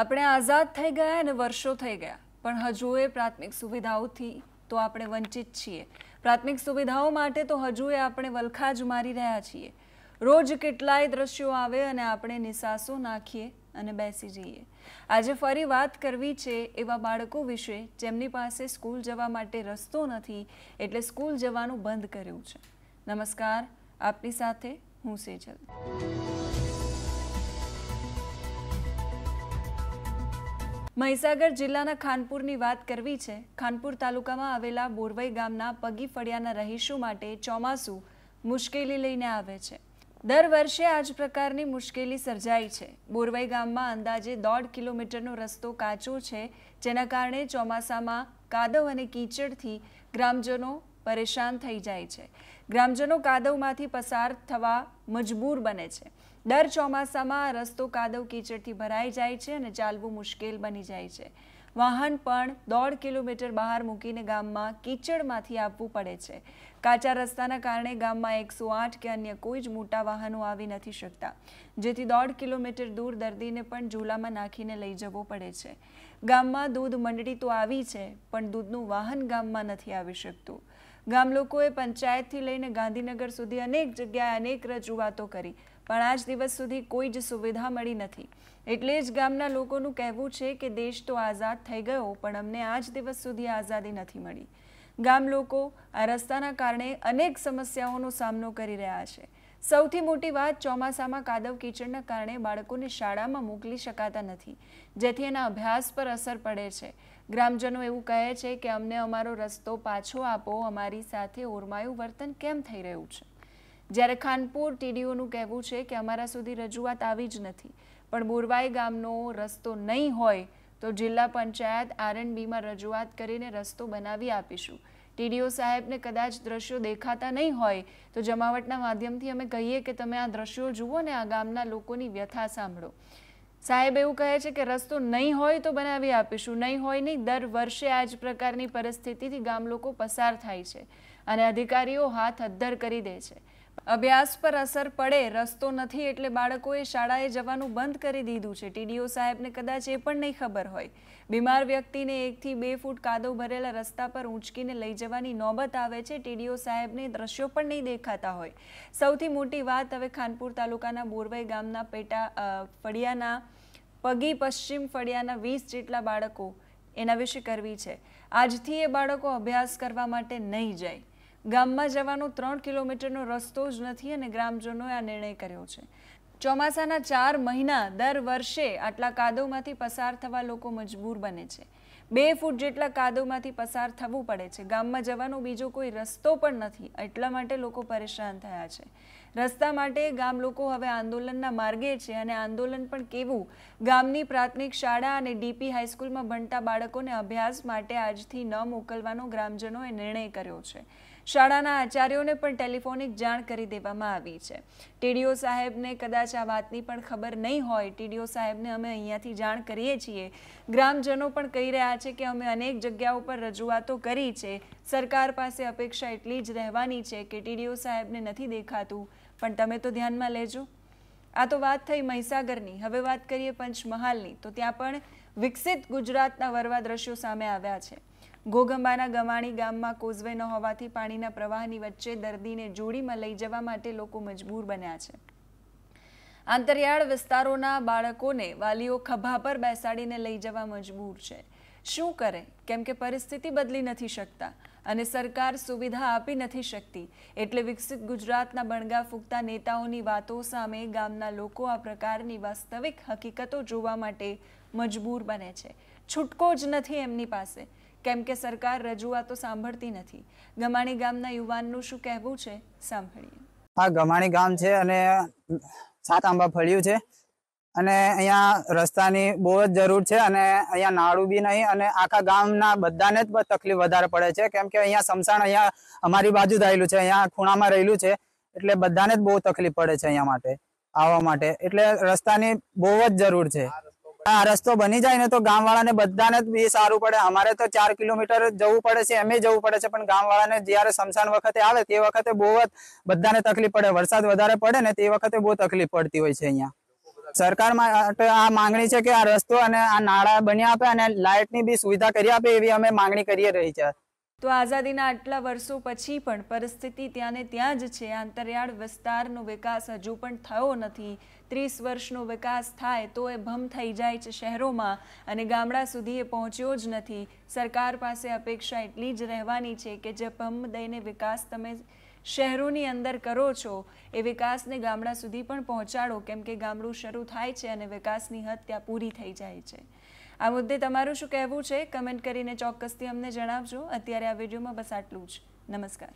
આપણે આઝાદ થઈ ગયા અને વર્ષો થઈ ગયા પણ હજુ એ પ્રાથમિક સુવિધાઓથી તો આપણે વંચિત છીએ પ્રાથમિક સુવિધાઓ માટે તો હજુ એ આપણે વલખા જ મારી રહ્યા છીએ રોજ કેટલાય દ્રશ્યો આવે અને આપણે નિસાસો નાખીએ અને બેસી જઈએ આજે ફરી વાત કરવી છે એવા બાળકો વિશે જેમની પાસે સ્કૂલ જવા માટે રસ્તો નથી એટલે સ્કૂલ જવાનું બંધ કર્યું છે નમસ્કાર આપની સાથે હું સેજલ મહીસાગર જિલ્લાના ખાનપુરની વાત કરવી છે ખાનપુર તાલુકામાં આવેલા બોરવઈ ગામના પગી ફળિયાના રહીશો માટે ચોમાસું મુશ્કેલી લઈને આવે છે દર વર્ષે આ જ પ્રકારની મુશ્કેલી સર્જાઈ છે બોરવઈ ગામમાં અંદાજે દોઢ કિલોમીટરનો રસ્તો કાચો છે જેના કારણે ચોમાસામાં કાદવ અને કીચડથી ગ્રામજનો પરેશાન થઈ જાય છે ગ્રામજનો કાદવમાંથી પસાર થવા મજબૂર બને છે દર ચોમાસામાં રસ્તો કાદવ કીચડથી ભરાઈ જાય છે અને ચાલવું મુશ્કેલ બની જાય છે વાહન પણ દોઢ કિલોમીટર બહાર મૂકીને ગામમાં કીચડમાંથી આવવું પડે છે કાચા રસ્તાના કારણે ગામમાં એકસો આઠ કે અન્ય કોઈ જ મોટા વાહનો આવી નથી શકતા જેથી દોઢ કિલોમીટર દૂર દર્દીને પણ ઝૂલામાં નાખીને લઈ જવો પડે છે ગામમાં દૂધ મંડળી તો આવી છે પણ દૂધનું વાહન ગામમાં નથી આવી શકતું ગામ લોકોએ પંચાયતથી લઈને ગાંધીનગર સુધી અનેક જગ્યાએ અનેક રજૂઆતો કરી પણ આજ દિવસ સુધી કોઈ જ સુવિધા મળી નથી એટલે જ ગામના લોકોનું કહેવું છે કે દેશ તો આઝાદ થઈ ગયો પણ અમને આજ દિવસ સુધી આઝાદી નથી મળી ગામ લોકો આ રસ્તાના કારણે અનેક સમસ્યાઓનો સામનો કરી રહ્યા છે સૌથી મોટી વાત ચોમાસામાં કાદવ કિચડના કારણે બાળકોને શાળામાં મોકલી શકાતા નથી જેથી એના અભ્યાસ પર અસર પડે છે ગ્રામજનો એવું કહે છે કે અમને અમારો રસ્તો પાછો આપો અમારી સાથે ઓરમાયું વર્તન કેમ થઈ રહ્યું છે જ્યારે ખાનપુર ટીડીઓનું કહેવું છે કે અમારા સુધી રજૂઆત આવી જ નથી પણ બોરવાઈ ગામનો રસ્તો નહીં હોય તો જિલ્લા પંચાયત આરએનબીમાં રજૂઆત કરીને રસ્તો બનાવી આપીશું ટીડીઓ સાહેબને કદાચ દ્રશ્યો દેખાતા નહીં હોય તો જમાવટના માધ્યમથી અમે કહીએ કે તમે આ દ્રશ્યો જુઓ ને આ ગામના લોકોની વ્યથા સાંભળો સાહેબ એવું કહે છે કે રસ્તો નહીં હોય તો બનાવી આપીશું નહીં હોય નહીં દર વર્ષે આ જ પ્રકારની પરિસ્થિતિથી ગામ લોકો પસાર થાય છે અને અધિકારીઓ હાથ અદ્ધર કરી દે છે અભ્યાસ પર અસર પડે રસ્તો નથી એટલે બાળકોએ શાળાએ જવાનું બંધ કરી દીધું છે ટીડીઓ સાહેબને કદાચ એ પણ નહીં ખબર હોય બીમાર વ્યક્તિને એકથી બે ફૂટ કાદવ ભરેલા રસ્તા પર ઊંચકીને લઈ જવાની નોબત આવે છે ટીડીઓ સાહેબને દ્રશ્યો પણ નહીં દેખાતા હોય સૌથી મોટી વાત હવે ખાનપુર તાલુકાના બોરવાઈ ગામના પેટા ફળિયાના પગી પશ્ચિમ ફળિયાના વીસ જેટલા બાળકો એના વિશે કરવી છે આજથી એ બાળકો અભ્યાસ કરવા માટે નહીં જાય ગામમાં જવાનો ત્રણ કિલોમીટરનો રસ્તો જ નથી અને ગ્રામજનોએ આ નિર્ણય કર્યો છે ચોમાસાના ચાર મહિના દર વર્ષે આટલા કાદવમાંથી પસાર થવા લોકો મજબૂર બને છે બે ફૂટ જેટલા કાદવમાંથી પસાર થવું પડે છે ગામમાં જવાનો બીજો કોઈ રસ્તો પણ નથી એટલા માટે લોકો પરેશાન થયા છે રસ્તા માટે ગામ લોકો હવે આંદોલનના માર્ગે છે અને આંદોલન પણ કેવું ગામની પ્રાથમિક શાળા અને ડીપી હાઈસ્કૂલમાં ભણતા બાળકોને અભ્યાસ માટે આજથી ન મોકલવાનો ગ્રામજનોએ નિર્ણય કર્યો છે શાળાના આચાર્યોને પણ ટેલિફોનિક જાણ કરી દેવામાં આવી છે ટીડીઓ સાહેબને કદાચ આ વાતની પણ ખબર નહીં હોય ટીડીઓ સાહેબને અમે અહીંયાથી જાણ કરીએ છીએ ગ્રામજનો પણ કહી રહ્યા છે કે અમે અનેક જગ્યાઓ પર રજૂઆતો કરી છે સરકાર પાસે અપેક્ષા એટલી જ રહેવાની છે કે ટીડીઓ સાહેબને નથી દેખાતું પણ તમે તો ધ્યાનમાં લેજો આ તો વાત થઈ મહીસાગરની હવે વાત કરીએ પંચમહાલની તો ત્યાં પણ વિકસિત ગુજરાતના વરવા દ્રશ્યો સામે આવ્યા છે ગોગંબાના ગમાણી ગામમાં કોઝવે ન હોવાથી પાણીના પ્રવાહની વચ્ચે દર્દીને જોડીમાં લઈ જવા માટે લોકો મજબૂર બન્યા છે આંતરિયાળ વિસ્તારોના બાળકોને વાલીઓ ખભા પર બેસાડીને લઈ જવા મજબૂર છે શું કરે કેમ કે પરિસ્થિતિ બદલી નથી શકતા અને સરકાર સુવિધા આપી નથી શકતી એટલે વિકસિત ગુજરાતના બણગા ફૂંકતા નેતાઓની વાતો સામે ગામના લોકો આ પ્રકારની વાસ્તવિક હકીકતો જોવા માટે મજબૂર બને છે છૂટકો જ નથી એમની પાસે કેમ કે સરકાર રજૂઆતો સાંભળતી નથી ગમાણી ગામના યુવાનનું શું કહેવું છે સાંભળીએ આ ગમાણી ગામ છે અને સાત આંબા ફળ્યું છે અને અહીંયા રસ્તાની બહુ જ જરૂર છે અને અહીંયા નાળું બી નહીં અને આખા ગામના બધાને જ તકલીફ વધારે પડે છે કેમ કે અહીંયા સમસાણ અહીંયા અમારી બાજુ જ આવેલું છે અહીંયા ખૂણામાં રહેલું છે એટલે બધાને જ બહુ તકલીફ પડે છે અહીંયા માટે આવવા માટે એટલે રસ્તાની બહુ જ જરૂર છે આ રસ્તો બની જાય ને તો ગામ વાળાને બધાને બી સારું પડે અમારે તો ચાર કિલોમીટર જવું પડે છે એમે જવું પડે છે પણ ગામ વાળાને જયારે સમસાન વખતે આવે તે વખતે બહુ જ બધાને તકલીફ પડે વરસાદ વધારે પડે ને તે વખતે બહુ તકલીફ પડતી હોય છે અહીંયા સરકાર માટે આ માંગણી છે કે આ રસ્તો અને આ નાળા બની આપે અને લાઇટ ની બી સુવિધા કરી આપે એવી અમે માંગણી કરીએ રહી છે તો આઝાદીના આટલા વર્ષો પછી પણ પરિસ્થિતિ ત્યાં ને ત્યાં જ છે આંતરિયાળ વિસ્તારનો વિકાસ હજુ પણ થયો નથી ત્રીસ વર્ષનો વિકાસ થાય તો એ ભમ થઈ જાય છે શહેરોમાં અને ગામડા સુધી એ પહોંચ્યો જ નથી સરકાર પાસે અપેક્ષા એટલી જ રહેવાની છે કે જે ભમ દઈને વિકાસ તમે શહેરોની અંદર કરો છો એ વિકાસને ગામડા સુધી પણ પહોંચાડો કેમ કે ગામડું શરૂ થાય છે અને વિકાસની હદ ત્યાં પૂરી થઈ જાય છે આ મુદ્દે તમારું શું કહેવું છે કમેન્ટ કરીને ચોક્કસથી અમને જણાવજો અત્યારે આ વિડીયોમાં બસ આટલું જ નમસ્કાર